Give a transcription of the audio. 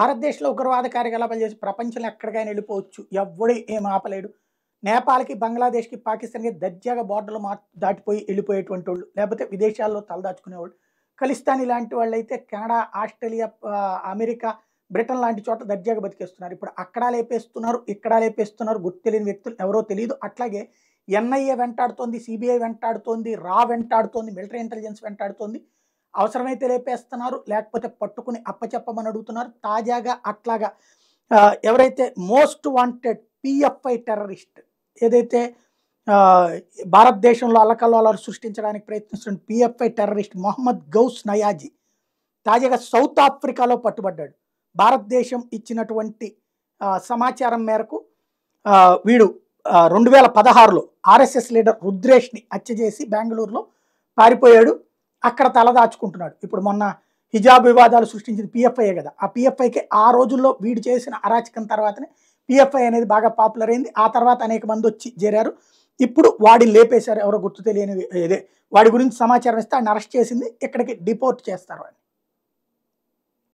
భారతదేశంలో ఉగ్రవాద కార్యకలాపాలు చేసి ప్రపంచంలో ఎక్కడికైనా వెళ్ళిపోవచ్చు ఎవడే ఏం ఆపలేడు నేపాల్కి బంగ్లాదేశ్కి పాకిస్తాన్కి దర్జాగా బోర్డర్లు మా దాటిపోయి వెళ్ళిపోయేటువంటి వాళ్ళు లేకపోతే విదేశాల్లో తలదాచుకునేవాళ్ళు ఖలిస్తాన్ ఇలాంటి వాళ్ళు అయితే కెనడా ఆస్ట్రేలియా అమెరికా బ్రిటన్ లాంటి చోట దర్జాగా బతికేస్తున్నారు ఇప్పుడు అక్కడ లేపేస్తున్నారు ఇక్కడ లేపేస్తున్నారు గుర్తు తెలియని వ్యక్తులు ఎవరో తెలియదు అట్లాగే ఎన్ఐఏ వెంటాడుతోంది సిబిఐ వెంటాడుతోంది రా వెంటాడుతోంది మిలిటరీ ఇంటెలిజెన్స్ వెంటాడుతోంది అవసరమైతే లేపేస్తున్నారు లేకపోతే పట్టుకుని అప్పచెప్పమని అడుగుతున్నారు తాజాగా అట్లాగా ఎవరైతే మోస్ట్ వాంటెడ్ పిఎఫ్ఐ టెర్రరిస్ట్ ఏదైతే భారతదేశంలో అల్లకల్లోలాలు సృష్టించడానికి ప్రయత్నిస్తున్న పిఎఫ్ఐ టెర్రరిస్ట్ మొహమ్మద్ గౌస్ నయాజీ తాజాగా సౌత్ ఆఫ్రికాలో పట్టుబడ్డాడు భారతదేశం ఇచ్చినటువంటి సమాచారం మేరకు వీడు రెండు వేల పదహారులో ఆర్ఎస్ఎస్ లీడర్ రుద్రేష్ని హత్య చేసి బెంగళూరులో పారిపోయాడు అక్కడ తలదాచుకుంటున్నాడు ఇప్పుడు మొన్న హిజాబ్ వివాదాలు సృష్టించింది పిఎఫ్ఐఏ కదా ఆ పిఎఫ్ఐకి ఆ రోజుల్లో వీడు చేసిన అరాచకం తర్వాతనే పిఎఫ్ఐ అనేది బాగా పాపులర్ అయింది ఆ తర్వాత అనేక మంది వచ్చి చేరారు ఇప్పుడు వాడిని లేపేశారు ఎవరో గుర్తు తెలియని ఇదే వాడి గురించి సమాచారం ఇస్తే ఆయన అరెస్ట్ చేసింది ఇక్కడికి డిపోర్ట్ చేస్తారు అని